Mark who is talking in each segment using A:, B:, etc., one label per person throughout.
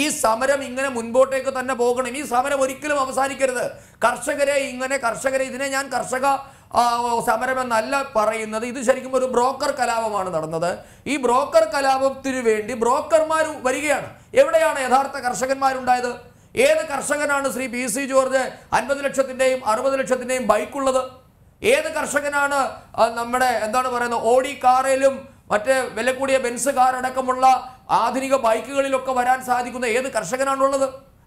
A: ഈ സമരം ഇങ്ങനെ മുൻപോട്ടേക്ക് തന്നെ പോകണം ഈ സമരം ഒരിക്കലും അവസാനിക്കരുത് കർഷകരെ ഇങ്ങനെ കർഷകരെ ഇതിനെ ഞാൻ കർഷക സമരമെന്നല്ല പറയുന്നത് ഇത് ശരിക്കും ഒരു ബ്രോക്കർ കലാപമാണ് നടന്നത് ഈ ബ്രോക്കർ കലാപത്തിനു വേണ്ടി ബ്രോക്കർമാർ വരികയാണ് എവിടെയാണ് യഥാർത്ഥ കർഷകന്മാരുണ്ടായത് ഏത് കർഷകനാണ് ശ്രീ പി സി ജോർജ് അൻപത് ലക്ഷത്തിൻ്റെയും അറുപത് ലക്ഷത്തിൻ്റെയും ബൈക്കുള്ളത് ഏത് കർഷകനാണ് നമ്മുടെ എന്താണ് പറയുന്നത് ഓടി കാറിലും മറ്റ് വില കൂടിയ ബെൻസ് കാർ അടക്കമുള്ള ആധുനിക ബൈക്കുകളിലൊക്കെ വരാൻ സാധിക്കുന്ന ഏത് കർഷകനാണുള്ളത്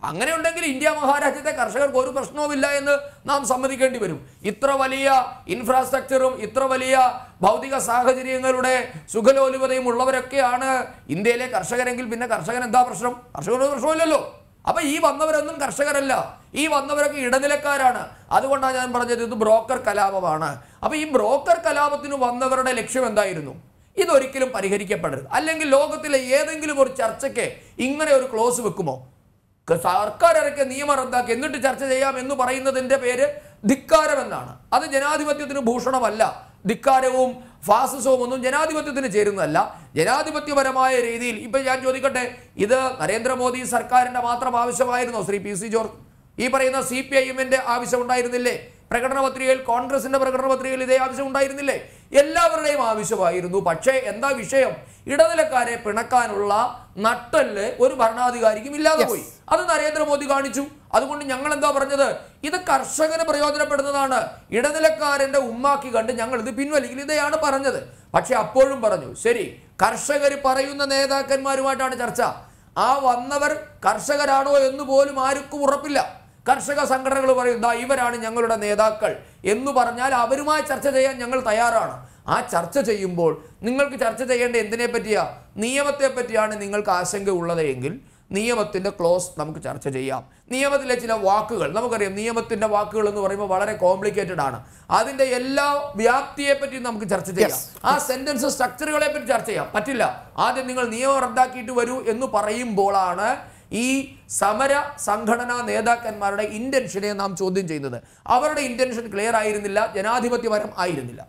A: അങ്ങനെ ഉണ്ടെങ്കിൽ ഇന്ത്യ മഹാരാജ്യത്തെ കർഷകർക്ക് ഒരു പ്രശ്നവുമില്ല എന്ന് നാം സമ്മതിക്കേണ്ടി വരും ഇത്ര വലിയ ഇൻഫ്രാസ്ട്രക്ചറും ഇത്ര വലിയ ഭൗതിക സാഹചര്യങ്ങളുടെ സുഖലോലുപതയും ഉള്ളവരൊക്കെയാണ് ഇന്ത്യയിലെ കർഷകരെങ്കിൽ പിന്നെ കർഷകൻ എന്താ പ്രശ്നം കർഷകനൊരു പ്രശ്നമില്ലല്ലോ അപ്പൊ ഈ വന്നവരൊന്നും കർഷകരല്ല ഈ വന്നവരൊക്കെ ഇടനിലക്കാരാണ് അതുകൊണ്ടാണ് ഞാൻ പറഞ്ഞത് ഇത് ബ്രോക്കർ കലാപമാണ് അപ്പൊ ഈ ബ്രോക്കർ കലാപത്തിന് വന്നവരുടെ ലക്ഷ്യം എന്തായിരുന്നു ഇതൊരിക്കലും പരിഹരിക്കപ്പെടരുത് അല്ലെങ്കിൽ ലോകത്തിലെ ഏതെങ്കിലും ഒരു ചർച്ചയ്ക്ക് ഇങ്ങനെ ഒരു ക്ലോസ് വെക്കുമോ സർക്കാർ ഇറക്കിയ നിയമം റദ്ദാക്കി എന്നിട്ട് ചർച്ച ചെയ്യാം എന്ന് പറയുന്നതിൻ്റെ പേര് ധിക്കാരമെന്നാണ് അത് ജനാധിപത്യത്തിന് ഭൂഷണമല്ല ധിക്കാരവും ഫാസിസവും ഒന്നും ജനാധിപത്യത്തിന് ചേരുന്നതല്ല ജനാധിപത്യപരമായ രീതിയിൽ ഇപ്പം ഞാൻ ചോദിക്കട്ടെ ഇത് നരേന്ദ്രമോദി സർക്കാരിൻ്റെ മാത്രം ആവശ്യമായിരുന്നോ ശ്രീ പി ജോർജ് ഈ പറയുന്ന സി പി ഐ എമ്മിൻ്റെ ആവശ്യം പ്രകടന പത്രികയിൽ കോൺഗ്രസിൻ്റെ പ്രകടന പത്രികയിൽ ഇതേ ആവശ്യം ഉണ്ടായിരുന്നില്ലേ എല്ലാവരുടെയും ആവശ്യമായിരുന്നു പക്ഷേ എന്താ വിഷയം ഇടനിലക്കാരെ പിണക്കാനുള്ള നട്ടല് ഒരു ഭരണാധികാരിക്കും ഇല്ലാതെ പോയി അത് നരേന്ദ്രമോദി കാണിച്ചു അതുകൊണ്ട് ഞങ്ങൾ എന്താ പറഞ്ഞത് ഇത് കർഷകന് പ്രയോജനപ്പെടുന്നതാണ് ഇടനിലക്കാരന്റെ ഉമ്മാക്കി കണ്ട് ഞങ്ങൾ ഇത് പിൻവലിക്കൽ ഇതെയാണ് പറഞ്ഞത് പക്ഷെ അപ്പോഴും പറഞ്ഞു ശരി കർഷകർ പറയുന്ന നേതാക്കന്മാരുമായിട്ടാണ് ചർച്ച ആ വന്നവർ കർഷകരാണോ എന്ന് പോലും ആർക്കും ഉറപ്പില്ല കർഷക സംഘടനകൾ പറയും ദാ ഇവരാണ് ഞങ്ങളുടെ നേതാക്കൾ എന്ന് പറഞ്ഞാൽ അവരുമായി ചർച്ച ചെയ്യാൻ ഞങ്ങൾ തയ്യാറാണ് ആ ചർച്ച ചെയ്യുമ്പോൾ നിങ്ങൾക്ക് ചർച്ച ചെയ്യേണ്ട എന്തിനെ പറ്റിയാ നിയമത്തെ പറ്റിയാണ് നിങ്ങൾക്ക് ആശങ്ക ഉള്ളതെങ്കിൽ നിയമത്തിൻ്റെ ക്ലോസ് നമുക്ക് ചർച്ച ചെയ്യാം നിയമത്തിലെ ചില വാക്കുകൾ നമുക്കറിയാം നിയമത്തിൻ്റെ വാക്കുകൾ എന്ന് പറയുമ്പോൾ വളരെ കോംപ്ലിക്കേറ്റഡ് ആണ് അതിൻ്റെ എല്ലാ വ്യാപ്തിയെ പറ്റി നമുക്ക് ചർച്ച ചെയ്യാം ആ സെൻറ്റൻസ് സ്ട്രക്ചറുകളെ പറ്റി ചർച്ച ചെയ്യാം പറ്റില്ല ആദ്യം നിങ്ങൾ നിയമം റദ്ദാക്കിയിട്ട് വരൂ എന്ന് പറയുമ്പോഴാണ് ഈ സമര സംഘടനാ നേതാക്കന്മാരുടെ ഇന്റൻഷനെ നാം ചോദ്യം ചെയ്യുന്നത് അവരുടെ ഇന്റൻഷൻ ക്ലിയർ ആയിരുന്നില്ല ജനാധിപത്യപരം ആയിരുന്നില്ല